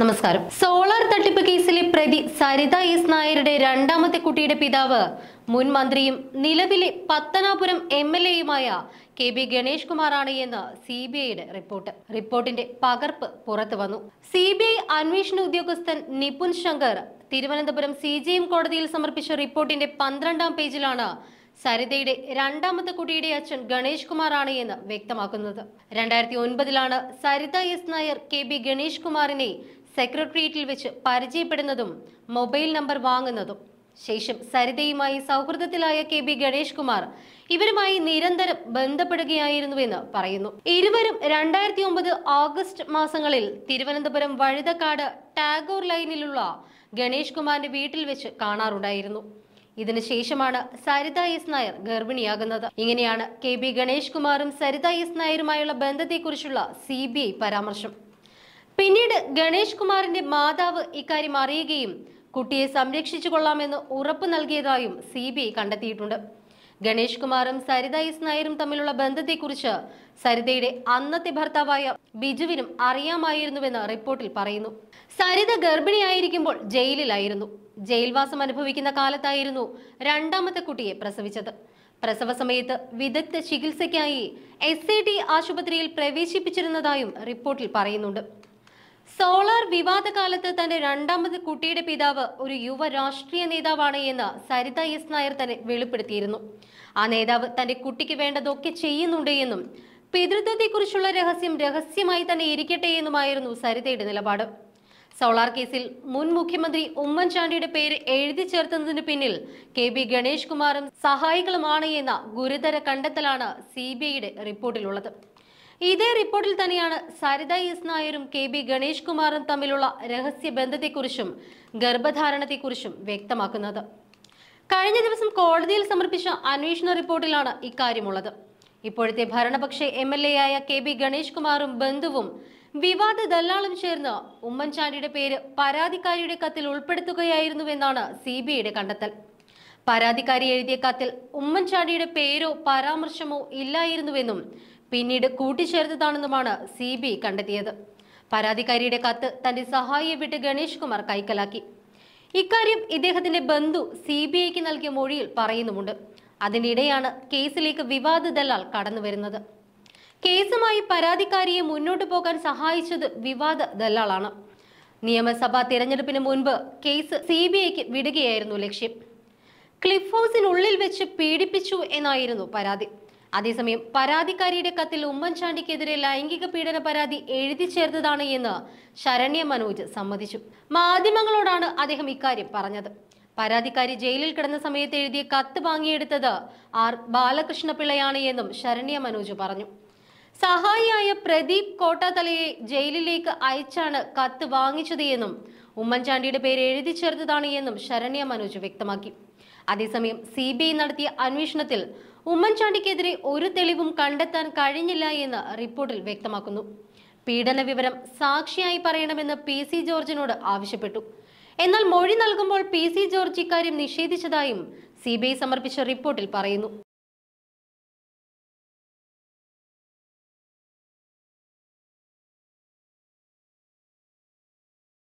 നമസ്കാരം സോളാർ തട്ടിപ്പ് കേസിലെ പ്രതി സരിത എസ് നായരുടെ രണ്ടാമത്തെ കുട്ടിയുടെ പിതാവ് മുൻ മന്ത്രിയും നിലവിലെ പത്തനാപുരം എം എൽ എയുമായ കെ ബി ഗണേഷ് കുമാറാണ് എന്ന് സി ബി ഐയുടെ റിപ്പോർട്ട് റിപ്പോർട്ടിന്റെ പകർപ്പ് പുറത്തു വന്നു സി ബി ഐ അന്വേഷണ ഉദ്യോഗസ്ഥൻ Nipun Shankar Thiruvananthapuram C J M കോടതിയിൽ സമർപ്പിച്ച റിപ്പോർട്ടിന്റെ പന്ത്രണ്ടാം പേജിലാണ് സരിതയുടെ രണ്ടാമത്തെ കുട്ടിയുടെ അച്ഛൻ ഗണേഷ് കുമാറാണ് എന്ന് വ്യക്തമാക്കുന്നത് രണ്ടായിരത്തി ഒൻപതിലാണ് Saritha S Nair K B Ganesh കുമാറിനെ സെക്രട്ടേറിയറ്റിൽ വെച്ച് പരിചയപ്പെടുന്നതും മൊബൈൽ നമ്പർ വാങ്ങുന്നതും ശേഷം സരിതയുമായി സൗഹൃദത്തിലായ കെ ബി ഗണേഷ് കുമാർ ഇവരുമായി നിരന്തരം ബന്ധപ്പെടുകയായിരുന്നുവെന്ന് പറയുന്നു ഇരുവരും രണ്ടായിരത്തി ഒമ്പത് ഓഗസ്റ്റ് മാസങ്ങളിൽ തിരുവനന്തപുരം വഴുതക്കാട് ടാഗോർ ലൈനിലുള്ള ഗണേഷ് കുമാറിന്റെ വീട്ടിൽ വെച്ച് കാണാറുണ്ടായിരുന്നു ഇതിനുശേഷമാണ് സരിത എസ് നായർ ഗർഭിണിയാകുന്നത് ഇങ്ങനെയാണ് കെ ബി ഗണേഷ് കുമാറും സരിത എസ് നായരുമായുള്ള ബന്ധത്തെക്കുറിച്ചുള്ള സി പരാമർശം പിന്നീട് ഗണേഷ് കുമാറിന്റെ മാതാവ് ഇക്കാര്യം അറിയുകയും കുട്ടിയെ സംരക്ഷിച്ചു കൊള്ളാമെന്ന് ഉറപ്പ് നൽകിയതായും സി ബി ഐ കണ്ടെത്തിയിട്ടുണ്ട് ഗണേഷ് കുമാറും സരിത എസ് നായരും തമ്മിലുള്ള ബന്ധത്തെക്കുറിച്ച് സരിതയുടെ അന്നത്തെ ഭർത്താവായ ബിജുവിനും അറിയാമായിരുന്നുവെന്ന് റിപ്പോർട്ടിൽ പറയുന്നു സരിത ഗർഭിണിയായിരിക്കുമ്പോൾ ജയിലിലായിരുന്നു ജയിൽവാസം അനുഭവിക്കുന്ന കാലത്തായിരുന്നു രണ്ടാമത്തെ കുട്ടിയെ പ്രസവിച്ചത് പ്രസവ സമയത്ത് വിദഗ്ധ ചികിത്സയ്ക്കായി എസ് ആശുപത്രിയിൽ പ്രവേശിപ്പിച്ചിരുന്നതായും റിപ്പോർട്ടിൽ പറയുന്നുണ്ട് സോളാർ കാലത്ത് തന്റെ രണ്ടാമത് കുട്ടിയുടെ പിതാവ് ഒരു യുവ രാഷ്ട്രീയ നേതാവാണ് എന്ന് സരിത എസ് നായർ തന്നെ വെളിപ്പെടുത്തിയിരുന്നു ആ നേതാവ് തന്റെ കുട്ടിക്ക് വേണ്ടതൊക്കെ ചെയ്യുന്നുണ്ട് എന്നും പിതൃത്വത്തെക്കുറിച്ചുള്ള രഹസ്യം രഹസ്യമായി തന്നെ ഇരിക്കട്ടെ എന്നുമായിരുന്നു സരിതയുടെ നിലപാട് സോളാർ കേസിൽ മുൻ മുഖ്യമന്ത്രി ഉമ്മൻചാണ്ടിയുടെ പേര് എഴുതി ചേർത്തതിന് പിന്നിൽ കെ ബി ഗണേഷ് കുമാറും സഹായികളുമാണ് എന്ന ഗുരുതര കണ്ടെത്തലാണ് സി ബി ഐയുടെ റിപ്പോർട്ടിലുള്ളത് ഇതേ റിപ്പോർട്ടിൽ തന്നെയാണ് സരിത എസ് നായരും കെ ബി ഗണേഷ് കുമാറും തമ്മിലുള്ള രഹസ്യ ബന്ധത്തെക്കുറിച്ചും ഗർഭധാരണത്തെക്കുറിച്ചും വ്യക്തമാക്കുന്നത് കഴിഞ്ഞ ദിവസം കോടതിയിൽ സമർപ്പിച്ച അന്വേഷണ റിപ്പോർട്ടിലാണ് ഇക്കാര്യമുള്ളത് ഇപ്പോഴത്തെ ഭരണപക്ഷ എം എൽ എ ആയ കെ ബി ഗണേഷ് കുമാറും ബന്ധുവും വിവാദ ദല്ലാളും ചേർന്ന് ഉമ്മൻചാണ്ടിയുടെ പേര് പരാതിക്കാരിയുടെ കത്തിൽ ഉൾപ്പെടുത്തുകയായിരുന്നുവെന്നാണ് സി ബി ഐയുടെ കണ്ടെത്തൽ പരാതിക്കാരി എഴുതിയ കത്തിൽ ഉമ്മൻചാണ്ടിയുടെ പേരോ പരാമർശമോ ഇല്ലായിരുന്നുവെന്നും പിന്നീട് കൂട്ടിച്ചേർത്തതാണെന്നുമാണ് സി ബി കണ്ടെത്തിയത് പരാതിക്കാരിയുടെ കത്ത് തന്റെ സഹായിയെ വിട്ട് ഗണേഷ് കുമാർ കൈക്കലാക്കി ഇക്കാര്യം ഇദ്ദേഹത്തിന്റെ ബന്ധു സി ബി ഐക്ക് നൽകിയ മൊഴിയിൽ പറയുന്നുമുണ്ട് അതിനിടെയാണ് കേസിലേക്ക് വിവാദ ദലാൽ കടന്നു വരുന്നത് കേസുമായി പരാതിക്കാരിയെ മുന്നോട്ട് പോകാൻ സഹായിച്ചത് വിവാദ ദലാളാണ് നിയമസഭാ തിരഞ്ഞെടുപ്പിന് മുൻപ് കേസ് സി ബി ഐക്ക് വിടുകയായിരുന്നു ലക്ഷ്യം ക്ലിഫ് ഹൗസിനുള്ളിൽ വെച്ച് പീഡിപ്പിച്ചു എന്നായിരുന്നു പരാതി അതേസമയം പരാതിക്കാരിയുടെ കത്തിൽ ഉമ്മൻചാണ്ടിക്കെതിരെ ലൈംഗിക പീഡന പരാതി എഴുതി ചേർത്തതാണ് എന്ന് ശരണ്യ മനോജ് സമ്മതിച്ചു മാധ്യമങ്ങളോടാണ് അദ്ദേഹം ഇക്കാര്യം പറഞ്ഞത് പരാതിക്കാരി ജയിലിൽ കിടന്ന സമയത്ത് എഴുതിയ കത്ത് വാങ്ങിയെടുത്തത് ആർ ബാലകൃഷ്ണപിള്ളയാണ് എന്നും ശരണ്യ മനോജ് പറഞ്ഞു സഹായിയായ പ്രദീപ് കോട്ടാത്തലയെ ജയിലിലേക്ക് അയച്ചാണ് കത്ത് വാങ്ങിച്ചത് എന്നും ഉമ്മൻചാണ്ടിയുടെ പേര് എഴുതി ചേർത്തതാണ് എന്നും ശരണ്യ മനോജ് വ്യക്തമാക്കി അതേസമയം സി ബി ഐ നടത്തിയ അന്വേഷണത്തിൽ ഉമ്മൻചാണ്ടിക്കെതിരെ ഒരു തെളിവും കണ്ടെത്താൻ കഴിഞ്ഞില്ല എന്ന് റിപ്പോർട്ടിൽ വ്യക്തമാക്കുന്നു പീഡന വിവരം സാക്ഷിയായി പറയണമെന്ന് പി സി ജോർജിനോട് ആവശ്യപ്പെട്ടു എന്നാൽ മൊഴി നൽകുമ്പോൾ പി സി ജോർജ് ഇക്കാര്യം നിഷേധിച്ചതായും സി ബി ഐ സമർപ്പിച്ച റിപ്പോർട്ടിൽ പറയുന്നു